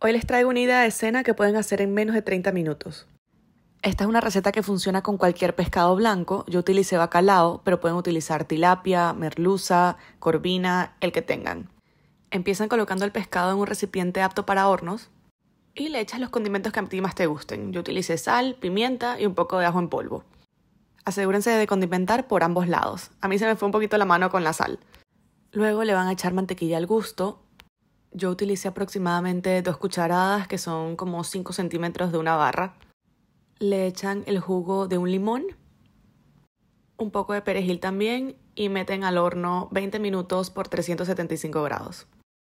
Hoy les traigo una idea de cena que pueden hacer en menos de 30 minutos. Esta es una receta que funciona con cualquier pescado blanco. Yo utilicé bacalao, pero pueden utilizar tilapia, merluza, corvina, el que tengan. Empiezan colocando el pescado en un recipiente apto para hornos y le echas los condimentos que a ti más te gusten. Yo utilicé sal, pimienta y un poco de ajo en polvo. Asegúrense de condimentar por ambos lados. A mí se me fue un poquito la mano con la sal. Luego le van a echar mantequilla al gusto, yo utilicé aproximadamente dos cucharadas, que son como 5 centímetros de una barra. Le echan el jugo de un limón, un poco de perejil también y meten al horno 20 minutos por 375 grados.